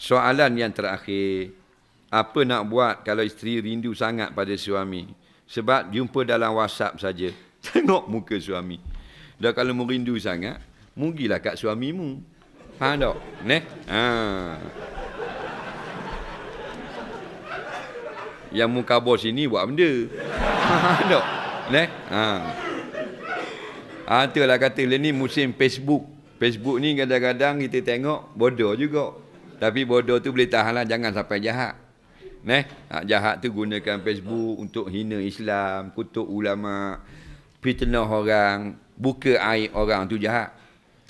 soalan yang terakhir. Apa nak buat kalau isteri rindu sangat pada suami? Sebab jumpa dalam WhatsApp saja. Tengok muka suami. Dah kalau merindu sangat, mugilah kat suamimu. Faham tak? Ne? Ha. Yang muka bos ini buat benda. Faham tak? Ne? Ha. Ha, itulah kata ni musim Facebook. Facebook ni kadang-kadang kita tengok bodoh juga. Tapi bodoh tu boleh tahan lah Jangan sampai jahat Neh, ha, jahat tu gunakan Facebook untuk hina Islam, kutuk ulama, fitnah orang, buka air orang tu jahat.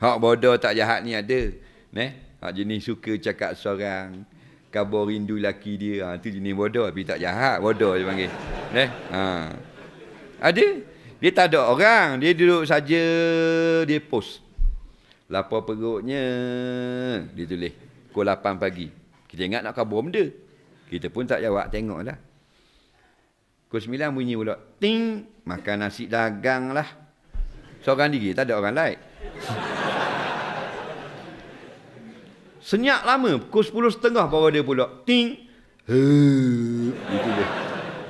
Hak bodoh tak jahat ni ada. Neh, hak jenis suka cakap seorang, kabur rindu laki dia, ha, tu jenis bodoh tapi tak jahat, bodoh dia panggil. Neh, ha. Ada. Dia tak ada orang, dia duduk saja, dia post. Lapar perutnya, dia tulis pukul 8 pagi. Kita ingat nak kabur benda. Kita pun tak jawab, tengoklah. Pukul 9 bunyi pula, ting, makan nasi dagang lah. Seorang diri, tak ada orang lain. Senyap lama, pukul 10 setengah baru dia pula, ting, itu dia.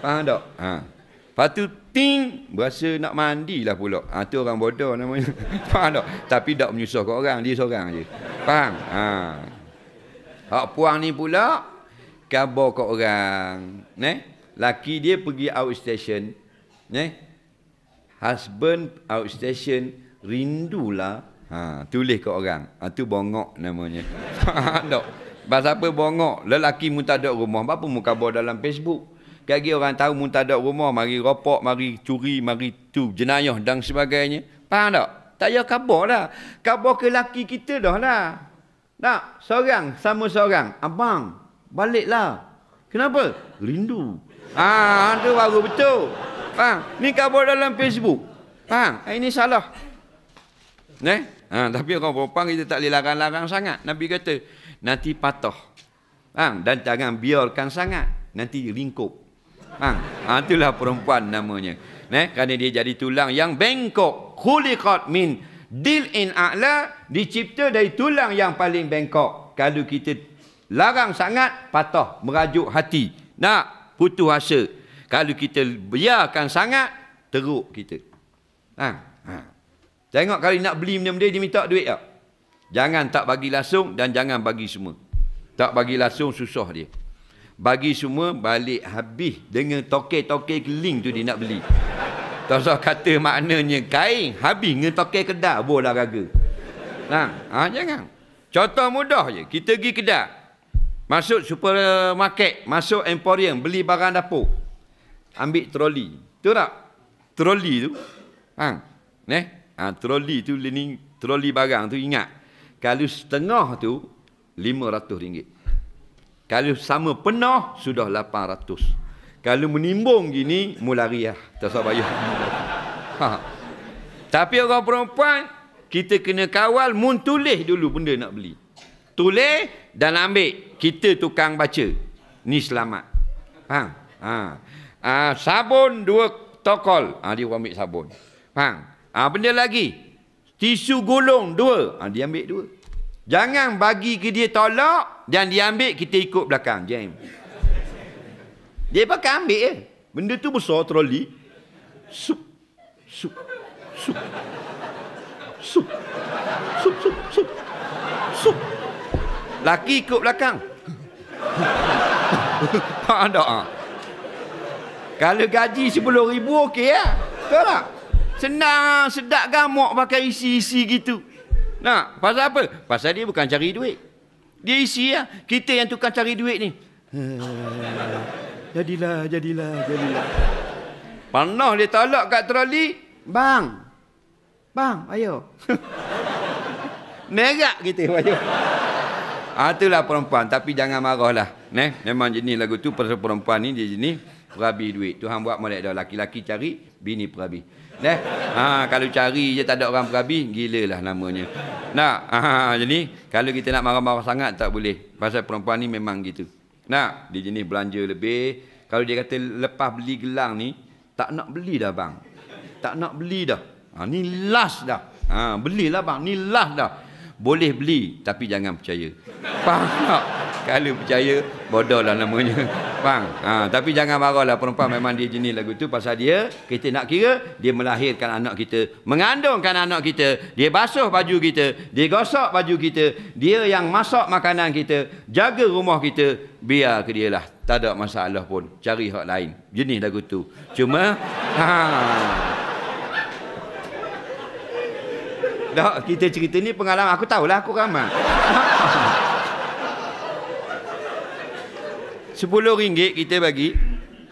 Faham tak? Ha. Lepas tu, ting, berasa nak mandilah pula. Ha, tu orang bodoh namanya. Faham tak? Tapi tak menyusahkan orang, dia seorang je. Faham? Faham? Hak puang ni pula kabar kat orang. ne? laki dia pergi outstation. ne? Husband outstation rindulah. Ha, tulis kat orang. Ha, tu bongok namanya. Tak. Bahasa apa bongok? Lelaki mu tak ada rumah. Apa mu kabar dalam Facebook? Kaki orang tahu mu tak ada rumah. Mari ropok, mari curi, mari tu jenayah dan sebagainya. Faham tak? Tak payah kabar lah. Kabar ke lelaki kita dah lah. Tak, seorang, sama seorang. Abang, baliklah. Kenapa? Rindu. Ah, tu baru betul. Ha, ni khabar dalam Facebook. Ha, eh, ini salah. Ne? Ha, tapi orang perempuan kita tak boleh larang-larang sangat. Nabi kata, nanti patah. Ha, dan jangan biarkan sangat. Nanti ringkup. Ha, ha itulah perempuan namanya. Ne? Kerana dia jadi tulang yang bengkok. Khulikot min Dil in a'la dicipta dari tulang yang paling bengkok. Kalau kita larang sangat patah merajuk hati. Nak putus asa. Kalau kita biarkan sangat teruk kita. Ha. ha. Tengok kalau nak beli benda-benda dia minta duit tak? Jangan tak bagi langsung dan jangan bagi semua. Tak bagi langsung susah dia. Bagi semua balik habis dengan tokek-tokek link tu dia nak beli. Tuan-tuan kata maknanya kain habis dengan tokai kedak bolah raga. Nah, ha, jangan. Contoh mudah je. Kita pergi kedai. Masuk supermarket. Masuk emporium. Beli barang dapur. Ambil troli. Tahu tak? Troli tu. Ha, ne? Eh? Ha, troli tu. Ni, troli barang tu ingat. Kalau setengah tu. RM500. Kalau sama penuh. Sudah RM800. Kalau menimbung gini, mulari lah. Tak sabar ya. Ha. Tapi orang perempuan, kita kena kawal, mun tulis dulu benda nak beli. Tulis dan ambil. Kita tukang baca. Ni selamat. Faham? Ha. ha. sabun dua tokol. Ha, dia ambil sabun. Faham? Ha, benda lagi. Tisu gulung dua. Ha, dia ambil dua. Jangan bagi ke dia tolak dan dia ambil kita ikut belakang. Jangan. Dia pakai ambil je. Benda tu besar troli. Sup. Sup. Sup. Sup. Sup. Sup. Sup. Sup. Laki ikut belakang. tak ada. Ha. Kalau gaji RM10,000 okey lah. Ya? Betul tak? Senang sedap gamuk pakai isi-isi gitu. Nah, pasal apa? Pasal dia bukan cari duit. Dia isi lah. Ya? Kita yang tukang cari duit ni. Jadilah, jadilah, jadilah. Panah dia talak kat troli. Bang. Bang, ayo. Nerak kita, ayo. Ha, itulah perempuan. Tapi jangan lah. Ne? Memang jenis lagu tu, perempuan ni dia jenis perabi duit. Tuhan buat molek dah. Laki-laki cari, bini perabi. Ne? Ha, kalau cari je tak ada orang perabi, gila lah namanya. Nah, ha, ha, ha, jadi kalau kita nak marah-marah sangat, tak boleh. Pasal perempuan ni memang gitu. Nah, dia jenis belanja lebih. Kalau dia kata lepas beli gelang ni, tak nak beli dah bang. Tak nak beli dah. Ha, ni last dah. Ha, belilah bang. Ni last dah. Boleh beli tapi jangan percaya. Faham Kalau percaya, Bodoh lah namanya. Bang. Ha, tapi jangan marah lah perempuan memang dia jenis lagu tu. Pasal dia, kita nak kira, dia melahirkan anak kita. Mengandungkan anak kita. Dia basuh baju kita. Dia gosok baju kita. Dia yang masak makanan kita. Jaga rumah kita. Biar ke dia lah. Tak ada masalah pun. Cari hak lain. Jenis lagu tu. Cuma... Ha. Tak, kita cerita ni pengalaman. Aku tahulah aku ramai. sepuluh ringgit kita bagi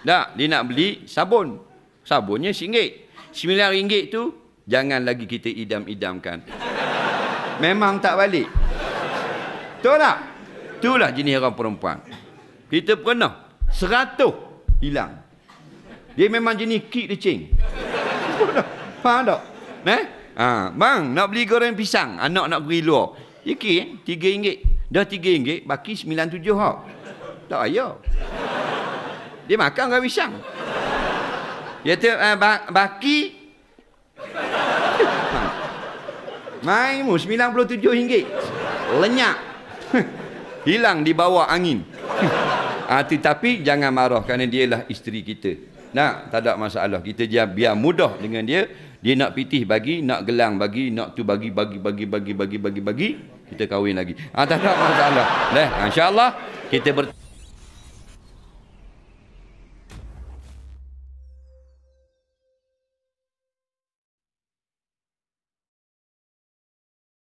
tak dia nak beli sabun sabunnya singgit sembilan ringgit tu jangan lagi kita idam-idamkan memang tak balik betul tak itulah jenis orang perempuan kita pernah seratus hilang dia memang jenis kick the ching faham tak eh ha, bang nak beli goreng pisang anak nak beri luar ikin tiga ringgit dah tiga ringgit baki sembilan tujuh hak tak ayo. Dia makan orang pisang. Dia tu uh, ah, baki. Ha. Maimu RM97. Lenyap. Hilang di bawah angin. Ah ha, tetapi jangan marah kerana dia lah isteri kita. Nah, tak ada masalah. Kita dia biar mudah dengan dia. Dia nak pitih bagi, nak gelang bagi, nak tu bagi bagi bagi bagi bagi bagi bagi kita kahwin lagi. Ah ha, tak ada masalah. Dah, insya-Allah kita ber